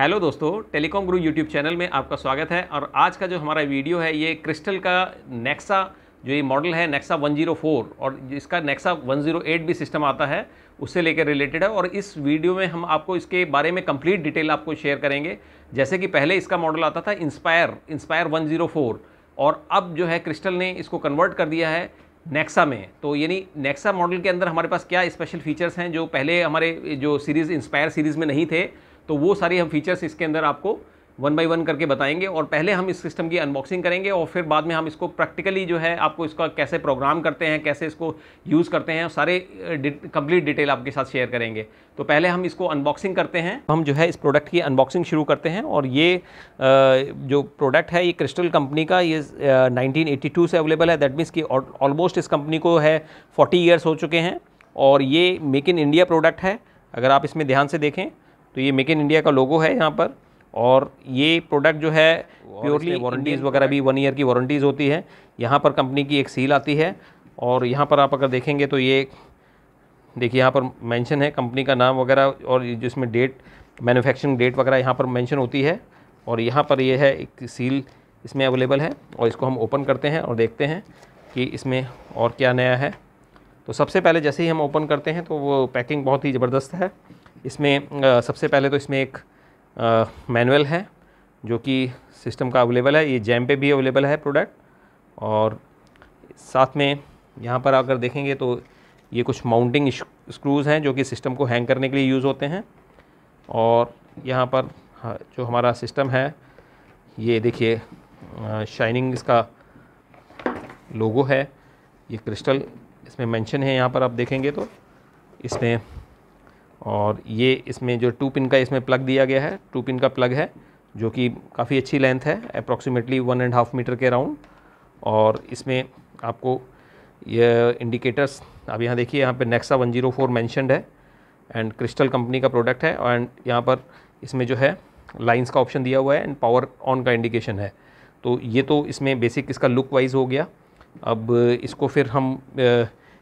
hello दोस्तों telecom group YouTube channel में आपका स्वागत है और आज का जो हमारा वीडियो है ये क्रिस्टल का नेक्सा जो ये मॉडल है नेक्सा 104 और इसका नेक्सा 108 भी सिस्टम आता है उससे लेकर रिलेटेड है और इस वीडियो में हम आपको इसके बारे में कंप्लीट डिटेल आपको शेयर करेंगे जैसे कि पहले इसका मॉडल आता था इंस्पायर इंस्पायर वन और अब जो है क्रिस्टल ने इसको कन्वर्ट कर दिया है नेक्सा में तो यानी नेक्सा मॉडल के अंदर हमारे पास क्या स्पेशल फीचर्स हैं जो पहले हमारे जो सीरीज़ इंस्पायर सीरीज़ में नहीं थे तो वो सारी हम फीचर्स इसके अंदर आपको वन बाई वन करके बताएंगे और पहले हम इस सिस्टम की अनबॉक्सिंग करेंगे और फिर बाद में हम इसको प्रैक्टिकली जो है आपको इसका कैसे प्रोग्राम करते हैं कैसे इसको यूज़ करते हैं सारे कंप्लीट डिटेल आपके साथ शेयर करेंगे तो पहले हम इसको अनबॉक्सिंग करते हैं हम जो है इस प्रोडक्ट की अनबॉक्सिंग शुरू करते हैं और ये जो प्रोडक्ट है ये क्रिस्टल कंपनी का ये नाइनटीन से अवेलेबल है दैट मीन्स कि ऑलमोस्ट इस कंपनी को है फोर्टी ईयर्स हो चुके हैं और ये मेक इन इंडिया प्रोडक्ट है अगर आप इसमें ध्यान से देखें तो ये मेक इन इंडिया का लोगो है यहाँ पर और ये प्रोडक्ट जो है प्योरली वारंटीज़ वगैरह भी वन ईयर की वारंटीज़ होती है यहाँ पर कंपनी की एक सील आती है और यहाँ पर आप अगर देखेंगे तो ये देखिए यहाँ पर मेंशन है कंपनी का नाम वगैरह और जिसमें डेट मैन्युफैक्चरिंग डेट वगैरह यहाँ पर मेंशन होती है और यहाँ पर ये यह है एक सील इसमें अवेलेबल है और इसको हम ओपन करते हैं और देखते हैं कि इसमें और क्या नया है तो सबसे पहले जैसे ही हम ओपन करते हैं तो वो पैकिंग बहुत ही ज़बरदस्त है इसमें आ, सबसे पहले तो इसमें एक मैनुअल है जो कि सिस्टम का अवेलेबल है ये जैम पे भी अवेलेबल है प्रोडक्ट और साथ में यहाँ पर अगर देखेंगे तो ये कुछ माउंटिंग स्क्रूज़ हैं जो कि सिस्टम को हैंग करने के लिए यूज़ होते हैं और यहाँ पर हाँ, जो हमारा सिस्टम है ये देखिए शाइनिंग इसका लोगो है ये क्रिस्टल इसमें मेंशन है यहाँ पर आप देखेंगे तो इसमें और ये इसमें जो टू पिन का इसमें प्लग दिया गया है टू पिन का प्लग है जो कि काफ़ी अच्छी लेंथ है approximately one and half metre के राउंड और इसमें आपको ये इंडिकेटर्स अब यहाँ देखिए यहाँ पे नेक्सा 104 जीरो है एंड क्रिस्टल कंपनी का प्रोडक्ट है एंड यहाँ पर इसमें जो है लाइंस का ऑप्शन दिया हुआ है एंड पावर ऑन का इंडिकेशन है तो ये तो इसमें बेसिक इसका लुक वाइज हो गया अब इसको फिर हम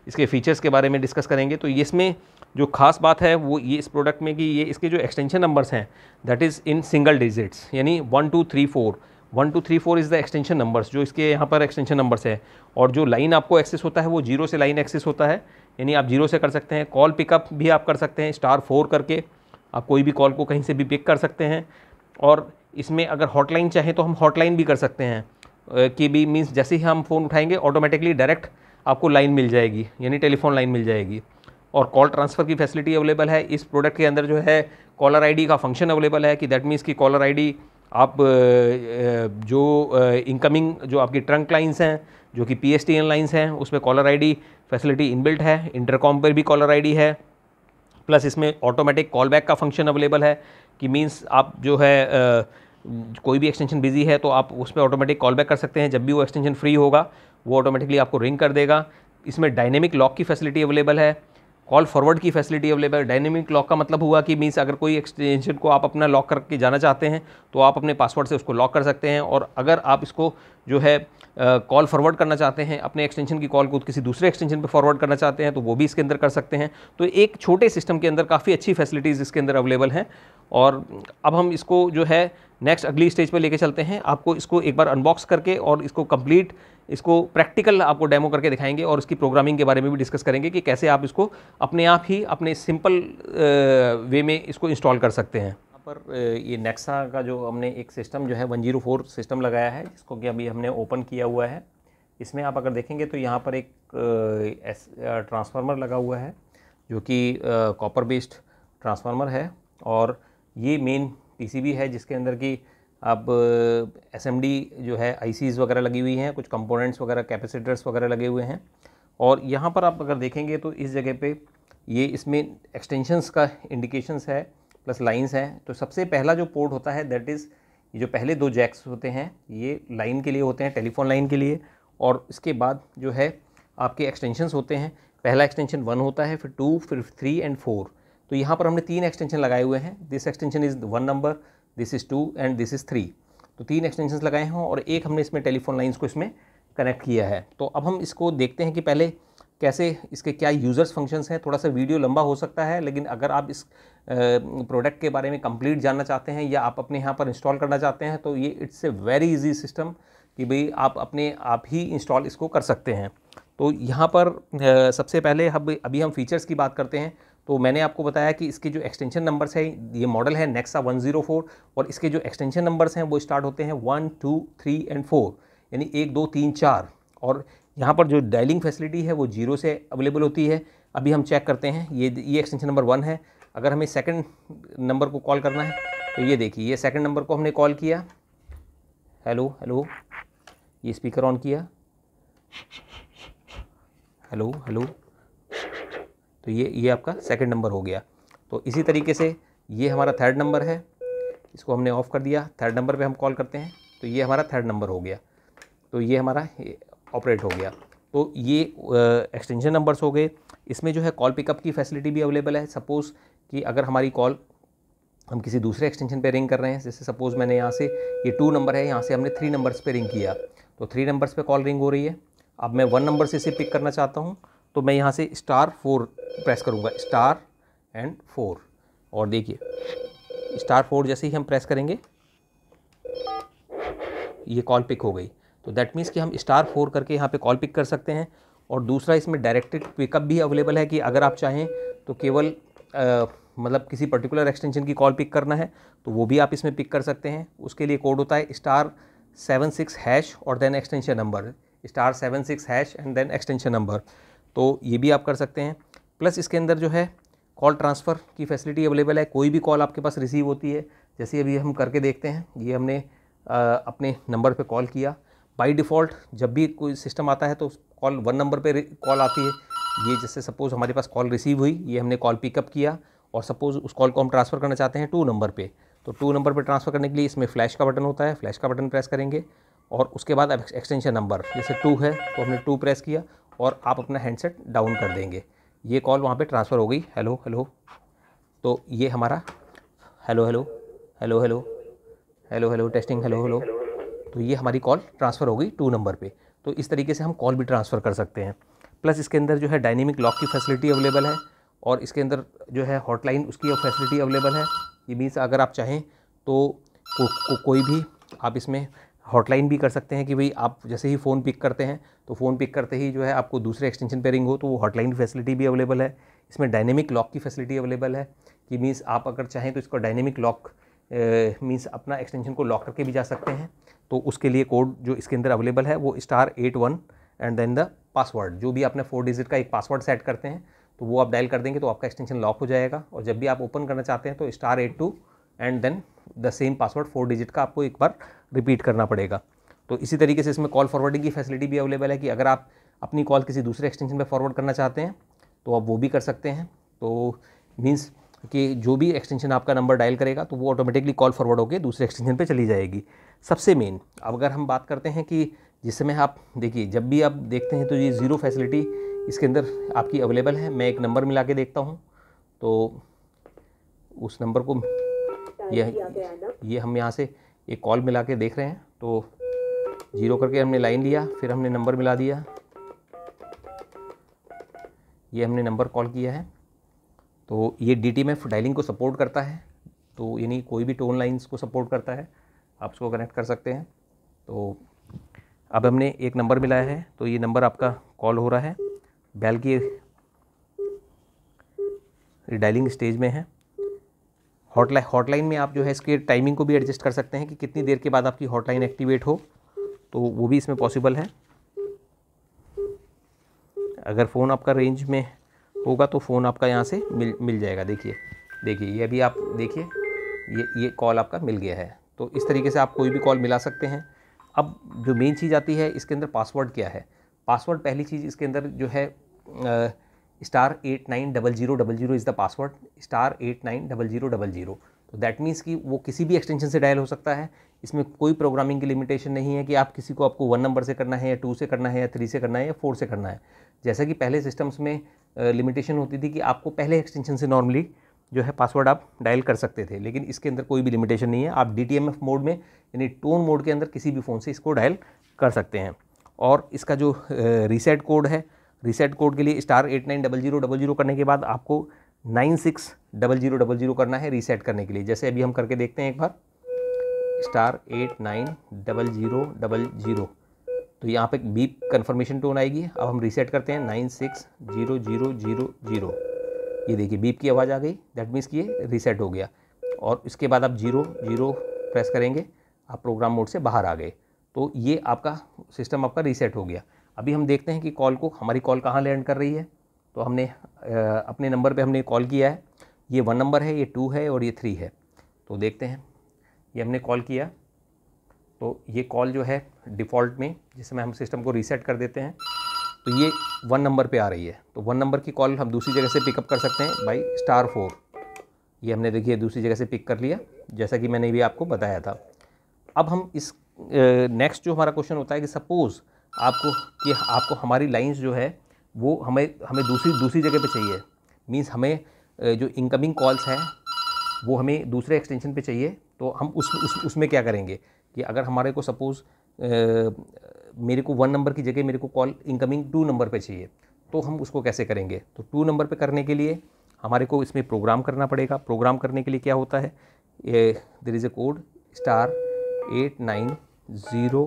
इसके फीचर्स के बारे में डिस्कस करेंगे तो इसमें जो खास बात है वो ये इस प्रोडक्ट में कि ये इसके जो एक्सटेंशन नंबर्स हैं that is in single digits यानी one two three four one two three four is the extension numbers जो इसके यहाँ पर एक्सटेंशन नंबर्स है और जो लाइन आपको एक्सेस होता है वो जीरो से लाइन एक्सेस होता है यानी आप जीरो से कर सकते हैं कॉल पिकअप भी आप कर सकते हैं स्टार फोर करके आप कोई भी कॉल को कहीं से भी पिक कर सकते हैं और इसमें अगर हॉटलाइन चाहें तो हम हॉटलाइन भी कर सकते हैं कि भी मीन्स जैसे ही हम फ़ोन उठाएंगे ऑटोमेटिकली डायरेक्ट आपको लाइन मिल जाएगी यानी टेलीफोन लाइन मिल जाएगी और कॉल ट्रांसफ़र की फैसिलिटी अवेलेबल है इस प्रोडक्ट के अंदर जो है कॉलर आईडी का फंक्शन अवेलेबल है कि दैट मीन्स की कॉलर आईडी आप जो इनकमिंग जो आपकी ट्रंक लाइंस हैं जो कि P S T N lines हैं उसमें caller I D facility inbuilt है इंटरकॉम पर भी कॉलर आई डी है प्लस इसमें ऑटोमेटिक कॉल बैक का फंक्शन अवेलेबल है कि मीन्स आप जो है आ, कोई भी एक्सटेंशन बिजी है तो आप उस पर ऑटोमेटिक कॉल बैक कर सकते हैं जब भी वो एक्सटेंशन फ्री होगा वो ऑटोमेटिकली आपको रिंग कर देगा इसमें डायनेमिक लॉक की फैसिलिटी अवेलेबल है कॉल फॉरवर्ड की फैसिलिटी अवेलेबल डायनेमिक लॉक का मतलब हुआ कि मीन्स अगर कोई एक्सटेंशन को आप अपना लॉक करके जाना चाहते हैं तो आप अपने पासवर्ड से उसको लॉक कर सकते हैं और अगर आप इसको जो है कॉल फॉरवर्ड करना चाहते हैं अपने एक्सटेंशन की कॉल को किसी दूसरे एक्सटेंशन पर फॉरवर्ड करना चाहते हैं तो वो भी इसके अंदर कर सकते हैं तो एक छोटे सिस्टम के अंदर काफ़ी अच्छी फैसिलिटीज़ इसके अंदर अवेलेबल हैं और अब हम इसको जो है नेक्स्ट अगली स्टेज पर लेके चलते हैं आपको इसको एक बार अनबॉक्स करके और इसको कंप्लीट इसको प्रैक्टिकल आपको डेमो करके दिखाएंगे और उसकी प्रोग्रामिंग के बारे में भी डिस्कस करेंगे कि कैसे आप इसको अपने आप ही अपने सिंपल वे में इसको इंस्टॉल कर सकते हैं यहाँ पर ये नेक्सा का जो हमने एक सिस्टम जो है वन जीरो फोर सिस्टम लगाया है जिसको कि अभी हमने ओपन किया हुआ है इसमें आप अगर देखेंगे तो यहाँ पर एक ट्रांसफार्मर लगा हुआ है जो कि कॉपर बेस्ड ट्रांसफार्मर है और ये मेन पी है जिसके अंदर की अब एस जो है आई वगैरह लगी हुई हैं कुछ कंपोनेंट्स वगैरह कैपेसिटर्स वगैरह लगे हुए हैं और यहाँ पर आप अगर देखेंगे तो इस जगह पे ये इसमें एक्सटेंशंस का इंडिकेशंस है प्लस लाइंस हैं तो सबसे पहला जो पोर्ट होता है दैट इज़ जो पहले दो जैक्स होते हैं ये लाइन के लिए होते हैं टेलीफोन लाइन के लिए और इसके बाद जो है आपके एक्सटेंशंस होते हैं पहला एक्सटेंशन वन होता है फिर टू फिर थ्री एंड फोर तो यहाँ पर हमने तीन एक्सटेंशन लगाए हुए हैं this extension is one number this is two and this is three तो तीन एक्सटेंशन लगाए हैं और एक हमने इसमें टेलीफोन लाइन्स को इसमें कनेक्ट किया है तो अब हम इसको देखते हैं कि पहले कैसे इसके क्या यूज़र्स फंक्शंस हैं थोड़ा सा वीडियो लंबा हो सकता है लेकिन अगर आप इस प्रोडक्ट के बारे में कंप्लीट जानना चाहते हैं या आप अपने यहाँ पर इंस्टॉल करना चाहते हैं तो ये it's a very easy system कि भाई आप अपने आप ही इंस्टॉल इसको कर सकते हैं तो यहाँ पर सबसे पहले हम अभी हम फीचर्स की बात करते हैं तो मैंने आपको बताया कि इसके जो एक्सटेंशन नंबर्स हैं ये मॉडल है नेक्सा 104 और इसके जो एक्सटेंशन नंबर्स हैं वो स्टार्ट होते हैं one two three and four यानी एक दो तीन चार और यहाँ पर जो डायलिंग फैसिलिटी है वो जीरो से अवेलेबल होती है अभी हम चेक करते हैं ये ये एक्सटेंशन नंबर वन है अगर हमें सेकेंड नंबर को कॉल करना है तो ये देखिए ये सेकेंड नंबर को हमने कॉल किया हेलो हेलो ये स्पीकर ऑन किया हेलो हेलो तो ये ये आपका सेकेंड नंबर हो गया तो इसी तरीके से ये हमारा थर्ड नंबर है इसको हमने ऑफ़ कर दिया थर्ड नंबर पे हम कॉल करते हैं तो ये हमारा थर्ड नंबर हो गया तो ये हमारा ऑपरेट हो गया तो ये एक्सटेंशन नंबर्स हो गए इसमें जो है कॉल पिकअप की फैसिलिटी भी अवेलेबल है सपोज़ कि अगर हमारी कॉल हम किसी दूसरे एक्सटेंशन पे रिंग कर रहे हैं जैसे सपोज़ मैंने यहाँ से ये टू नंबर है यहाँ से हमने थ्री नंबर्स पे रिंग किया तो थ्री नंबर्स पे कॉल रिंग हो रही है अब मैं वन नंबर से इसे पिक करना चाहता हूँ तो मैं यहाँ से स्टार फोर प्रेस करूँगा स्टार एंड फोर और देखिए स्टार फोर जैसे ही हम प्रेस करेंगे ये कॉल पिक हो गई तो दैट मीन्स कि हम स्टार फोर करके यहाँ पे कॉल पिक कर सकते हैं और दूसरा इसमें डायरेक्टेड पिकअप भी अवेलेबल है कि अगर आप चाहें तो केवल आ, मतलब किसी पर्टिकुलर एक्सटेंशन की कॉल पिक करना है तो वो भी आप इसमें पिक कर सकते हैं उसके लिए कोड होता है स्टार सेवन सिक्स हैश और then extension number star seven six hash and then extension number तो ये भी आप कर सकते हैं प्लस इसके अंदर जो है कॉल ट्रांसफ़र की फैसिलिटी अवेलेबल है कोई भी कॉल आपके पास रिसीव होती है जैसे अभी हम करके देखते हैं ये हमने आ, अपने नंबर पे कॉल किया बाय डिफ़ॉल्ट जब भी कोई सिस्टम आता है तो कॉल वन नंबर पे कॉल आती है ये जैसे सपोज़ हमारे पास कॉल रिसीव हुई ये हमने कॉल पिकअप किया और सपोज़ उस कॉल को हम ट्रांसफ़र करना चाहते हैं टू नंबर पर तो टू नंबर पर ट्रांसफ़र करने के लिए इसमें फ्लैश का बटन होता है फ्लैश का बटन प्रेस करेंगे और उसके बाद एक्सटेंशन नंबर जैसे टू है तो हमने टू प्रेस किया और आप अपना हैंडसेट डाउन कर देंगे ये कॉल वहाँ पे ट्रांसफ़र हो गई हेलो हेलो तो ये हमारा hello hello hello hello hello hello testing hello hello तो ये हमारी कॉल ट्रांसफ़र हो गई टू नंबर पे तो इस तरीके से हम कॉल भी ट्रांसफ़र कर सकते हैं प्लस इसके अंदर जो है डायनेमिक लॉक की फैसिलिटी अवेलेबल है और इसके अंदर जो है हॉटलाइन उसकी फैसिलिटी अवेलेबल है ये मीन्स अगर आप चाहें तो को, को, कोई भी आप इसमें हॉटलाइन भी कर सकते हैं कि भाई आप जैसे ही फ़ोन पिक करते हैं तो फ़ोन पिक करते ही जो है आपको दूसरे एक्सटेंशन पे रिंग हो तो वो हॉटलाइन फैसिलिटी भी अवेलेबल है इसमें डायनेमिक लॉक की फैसिलिटी अवेलेबल है कि मीन्स आप अगर चाहें तो इसको डायनेमिक लॉक मीन्स अपना एक्सटेंशन को लॉक करके भी जा सकते हैं तो उसके लिए कोड जो इसके अंदर अवेलेबल है वो star eight one and then the password जो भी आपने फोर डिजिट का एक पासवर्ड सेट करते हैं तो वो आप डायल कर देंगे तो आपका एक्सटेंशन लॉक हो जाएगा और जब भी आप ओपन करना चाहते हैं तो star eight two and then the same password four digit का आपको एक बार रिपीट करना पड़ेगा तो इसी तरीके से इसमें कॉल फॉरवर्डिंग की फैसिलिटी भी अवेलेबल है कि अगर आप अपनी कॉल किसी दूसरे एक्सटेंशन पर फॉरवर्ड करना चाहते हैं तो आप वो भी कर सकते हैं तो मीन्स कि जो भी एक्सटेंशन आपका नंबर डायल करेगा तो वो ऑटोमेटिकली कॉल फॉरवर्ड होकर दूसरे एक्सटेंशन पे चली जाएगी सबसे मेन अब अगर हम बात करते हैं कि जिस समय आप देखिए जब भी आप देखते हैं तो ये ज़ीरो फैसिलिटी इसके अंदर आपकी अवेलेबल है मैं एक नंबर मिला के देखता हूँ तो उस नंबर को ये ये हम यहाँ से एक कॉल मिला के देख रहे हैं तो जीरो करके हमने लाइन लिया फिर हमने नंबर मिला दिया ये हमने नंबर कॉल किया है तो ये डी में डायलिंग को सपोर्ट करता है तो यानी कोई भी टोन लाइन्स को सपोर्ट करता है आप उसको कनेक्ट कर सकते हैं तो अब हमने एक नंबर मिलाया है तो ये नंबर आपका कॉल हो रहा है बैल की डायलिंग स्टेज में है हॉटलाइन हॉटलाइन में आप जो है इसके टाइमिंग को भी एडजस्ट कर सकते हैं कि कितनी देर के बाद आपकी हॉटलाइन एक्टिवेट हो तो वो भी इसमें पॉसिबल है अगर फ़ोन आपका रेंज में होगा तो फ़ोन आपका यहाँ से मिल मिल जाएगा देखिए देखिए ये अभी आप देखिए ये ये कॉल आपका मिल गया है तो इस तरीके से आप कोई भी कॉल मिला सकते हैं अब जो मेन चीज़ आती है इसके अंदर पासवर्ड क्या है पासवर्ड पहली चीज़ इसके अंदर जो है आ, star eight nine double zero double zero is the password star eight nine double zero double zero तो दैट मीन्स कि वो किसी भी एक्सटेंशन से डायल हो सकता है इसमें कोई प्रोग्रामिंग की लिमिटेशन नहीं है कि आप किसी को आपको वन नंबर से करना है या टू से करना है या थ्री से करना है या फोर से करना है जैसा कि पहले सिस्टम्स में लिमिटेशन होती थी कि आपको पहले एक्सटेंशन से नॉर्मली जो है पासवर्ड आप डायल कर सकते थे लेकिन इसके अंदर कोई भी लिमिटेशन नहीं है आप डी मोड में यानी टोन मोड के अंदर किसी भी फ़ोन से इसको डायल कर सकते हैं और इसका जो रीसेट कोड है रीसेट कोड के लिए star eight nine double zero double zero करने के बाद आपको nine six double zero double zero करना है रीसेट करने के लिए जैसे अभी हम करके देखते हैं एक बार star eight nine double zero double zero तो यहाँ पे बीप कन्फर्मेशन टोन आएगी अब हम रीसेट करते हैं nine six zero zero zero zero ये देखिए बीप की आवाज़ आ गई दैट मीन्स कि ये रीसेट हो गया और इसके बाद आप जीरो जीरो प्रेस करेंगे आप प्रोग्राम मोड से बाहर आ गए तो ये आपका सिस्टम आपका रीसेट हो गया अभी हम देखते हैं कि कॉल को हमारी कॉल कहाँ लैंड कर रही है तो हमने अपने नंबर पे हमने कॉल किया है ये वन नंबर है ये टू है और ये थ्री है तो देखते हैं ये हमने कॉल किया तो ये कॉल जो है डिफ़ॉल्ट में जिसमें हम सिस्टम को रीसेट कर देते हैं तो ये वन नंबर पे आ रही है तो वन नंबर की कॉल हम दूसरी जगह से पिकअप कर सकते हैं बाई स्टार फोर ये हमने देखिए दूसरी जगह से पिक कर लिया जैसा कि मैंने भी आपको बताया था अब हम इस नेक्स्ट जो हमारा क्वेश्चन होता है कि सपोज़ आपको कि आपको हमारी लाइंस जो है वो हमें हमें दूसरी दूसरी जगह पे चाहिए मींस हमें जो इनकमिंग कॉल्स हैं वो हमें दूसरे एक्सटेंशन पे चाहिए तो हम उस, उस उसमें क्या करेंगे कि अगर हमारे को सपोज़ मेरे को वन नंबर की जगह मेरे को कॉल इनकमिंग टू नंबर पे चाहिए तो हम उसको कैसे करेंगे तो टू नंबर पे करने के लिए हमारे को इसमें प्रोग्राम करना पड़ेगा प्रोग्राम करने के लिए क्या होता है there is a code star eight nine zero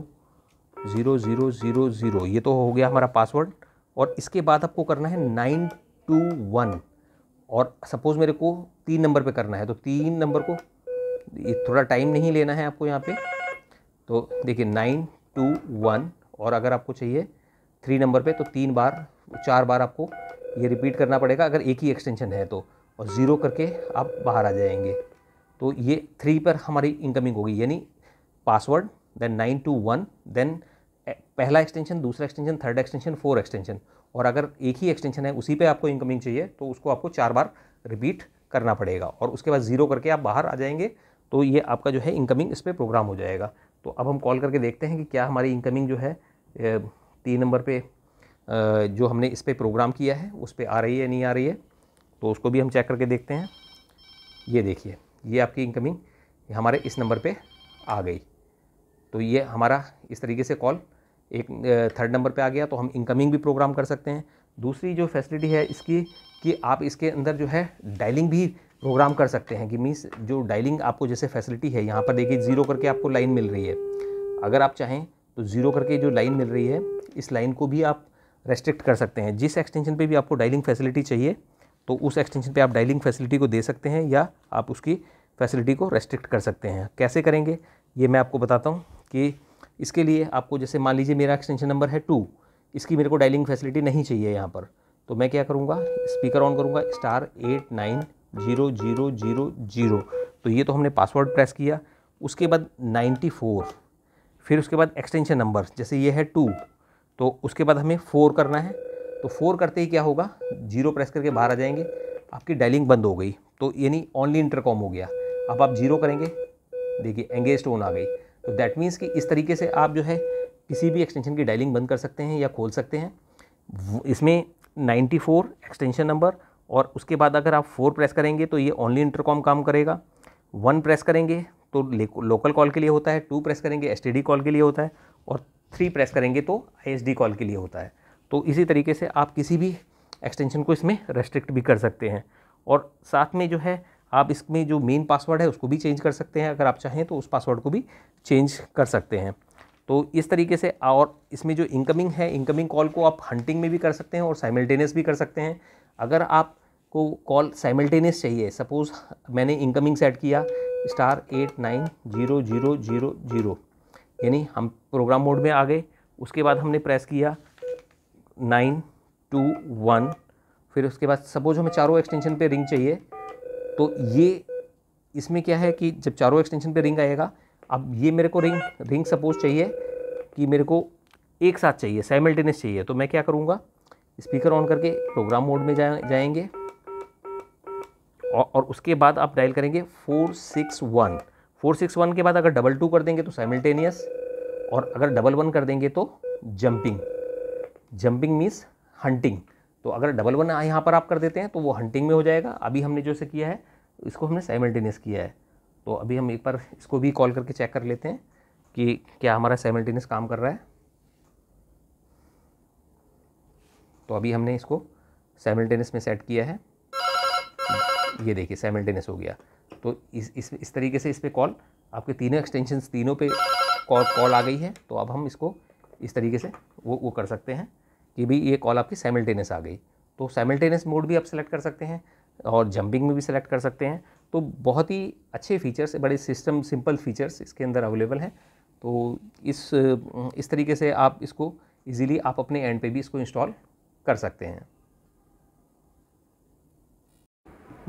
zero zero zero zero ये तो हो गया हमारा पासवर्ड और इसके बाद आपको करना है नाइन टू वन और सपोज़ मेरे को तीन नंबर पे करना है तो तीन नंबर को थोड़ा टाइम नहीं लेना है आपको यहाँ पे तो देखिए नाइन टू वन और अगर आपको चाहिए थ्री नंबर पे तो तीन बार चार बार आपको ये रिपीट करना पड़ेगा अगर एक ही एक्सटेंशन है तो और ज़ीरो करके आप बाहर आ जाएंगे तो ये थ्री पर हमारी इनकमिंग होगी यानी password then nine two one then पहला एक्सटेंशन दूसरा extension third extension four extension और अगर एक ही एक्सटेंशन है उसी पे आपको इनकमिंग चाहिए तो उसको आपको चार बार रिपीट करना पड़ेगा और उसके बाद ज़ीरो करके आप बाहर आ जाएंगे तो ये आपका जो है इनकमिंग इस पर प्रोग्राम हो जाएगा तो अब हम कॉल करके देखते हैं कि क्या हमारी इनकमिंग जो है तीन नंबर पर जो हमने इस पर प्रोग्राम किया है उस पर आ रही है नहीं आ रही है तो उसको भी हम चेक करके देखते हैं ये देखिए ये आपकी इनकमिंग हमारे इस नंबर पर आ गई तो ये हमारा इस तरीके से कॉल एक थर्ड नंबर पे आ गया तो हम इनकमिंग भी प्रोग्राम कर सकते हैं दूसरी जो फैसिलिटी है इसकी कि आप इसके अंदर जो है डायलिंग भी प्रोग्राम कर सकते हैं कि मीन्स जो डायलिंग आपको जैसे फैसिलिटी है यहाँ पर देखिए ज़ीरो करके आपको लाइन मिल रही है अगर आप चाहें तो ज़ीरो करके जो लाइन मिल रही है इस लाइन को भी आप रेस्ट्रिक्ट कर सकते हैं जिस एक्सटेंशन पर भी आपको डायलिंग फैसिलिटी चाहिए तो उस एक्सटेंशन पर आप डायलिंग फैसिलिटी को दे सकते हैं या आप उसकी फैसिलिटी को रेस्ट्रिक्ट कर सकते हैं कैसे करेंगे ये मैं आपको बताता हूँ कि इसके लिए आपको जैसे मान लीजिए मेरा एक्सटेंशन नंबर है टू इसकी मेरे को डायलिंग फैसिलिटी नहीं चाहिए यहाँ पर तो मैं क्या करूँगा स्पीकर ऑन करूँगा star eight nine zero zero zero zero तो ये तो हमने पासवर्ड प्रेस किया उसके बाद नाइन्टी फोर फिर उसके बाद एक्सटेंशन नंबर जैसे ये है टू तो उसके बाद हमें फ़ोर करना है तो फोर करते ही क्या होगा जीरो प्रेस करके बाहर आ जाएंगे आपकी डायलिंग बंद हो गई तो यानी ऑनली इंटरकॉम हो गया अब आप जीरो करेंगे देखिए एंगेज टोन आ गई तो दैट मीन्स कि इस तरीके से आप जो है किसी भी एक्सटेंशन की डायलिंग बंद कर सकते हैं या खोल सकते हैं इसमें 94 एक्सटेंशन नंबर और उसके बाद अगर आप फोर प्रेस करेंगे तो ये ओनली इंटरकॉम काम करेगा वन प्रेस करेंगे तो लोकल कॉल के लिए होता है टू प्रेस करेंगे एस कॉल के लिए होता है और थ्री प्रेस करेंगे तो आई कॉल के लिए होता है तो इसी तरीके से आप किसी भी एक्सटेंशन को इसमें रेस्ट्रिक्ट भी कर सकते हैं और साथ में जो है आप इसमें जो मेन पासवर्ड है उसको भी चेंज कर सकते हैं अगर आप चाहें तो उस पासवर्ड को भी चेंज कर सकते हैं तो इस तरीके से और इसमें जो इनकमिंग है इनकमिंग कॉल को आप हंटिंग में भी कर सकते हैं और साइमल्टेनियस भी कर सकते हैं अगर आपको कॉल साइमल्टेनियस चाहिए सपोज़ मैंने इनकमिंग सेट किया star eight nine zero zero zero zero यानी हम प्रोग्राम मोड में आ गए उसके बाद हमने प्रेस किया नाइन टू वन फिर उसके बाद सपोज हमें चारों एक्सटेंशन पे रिंग चाहिए तो ये इसमें क्या है कि जब चारों एक्सटेंशन पे रिंग आएगा अब ये मेरे को रिंग रिंग सपोज चाहिए कि मेरे को एक साथ चाहिए साइमल्टेनियस चाहिए तो मैं क्या करूँगा स्पीकर ऑन करके प्रोग्राम मोड में जा, जाएंगे और, और उसके बाद आप डायल करेंगे four six one four six one के बाद अगर डबल टू कर देंगे तो साइमल्टेनियस और अगर डबल वन कर देंगे तो जंपिंग जंपिंग मीन्स हंटिंग तो अगर डबल वन यहाँ पर आप कर देते हैं तो वो हंटिंग में हो जाएगा अभी हमने जो से किया है इसको हमने साइमल्टेनियस किया है तो अभी हम एक बार इसको भी कॉल करके चेक कर लेते हैं कि क्या हमारा साइमल्टेनियस काम कर रहा है तो अभी हमने इसको साइमल्टेनियस में सेट किया है ये देखिए साइमल्टेनियस हो गया तो इस इस इस तरीके से इस पर कॉल आपके तीनों एक्सटेंशन तीनों पे कॉल कॉल आ गई है तो अब हम इसको इस तरीके से वो वो कर सकते हैं कि भाई ये कॉल आपकी साइमल्टेनियस आ गई तो साइमल्टेनियस मोड भी आप सेलेक्ट कर सकते हैं और जंपिंग में भी सेलेक्ट कर सकते हैं तो बहुत ही अच्छे फीचर्स बड़े सिस्टम सिंपल फीचर्स इसके अंदर अवेलेबल हैं तो इस इस तरीके से आप इसको इजीली आप अपने एंड पे भी इसको इंस्टॉल कर सकते हैं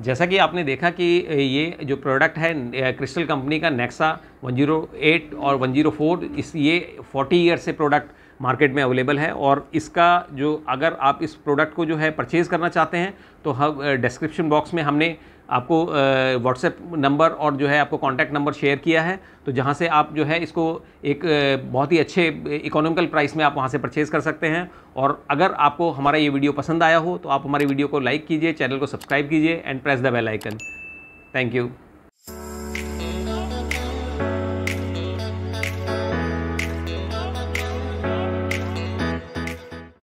जैसा कि आपने देखा कि ये जो प्रोडक्ट है क्रिस्टल कंपनी का नेक्सा 108 और 104 इस ये 40 ईयर से प्रोडक्ट मार्केट में अवेलेबल है और इसका जो अगर आप इस प्रोडक्ट को जो है परचेज़ करना चाहते हैं तो हम डिस्क्रिप्शन बॉक्स में हमने आपको व्हाट्सएप नंबर और जो है आपको कॉन्टैक्ट नंबर शेयर किया है तो जहाँ से आप जो है इसको एक बहुत ही अच्छे इकोनॉमिकल प्राइस में आप वहाँ से परचेज़ कर सकते हैं और अगर आपको हमारा ये वीडियो पसंद आया हो तो आप हमारे वीडियो को लाइक कीजिए चैनल को सब्सक्राइब कीजिए and press the bell icon thank you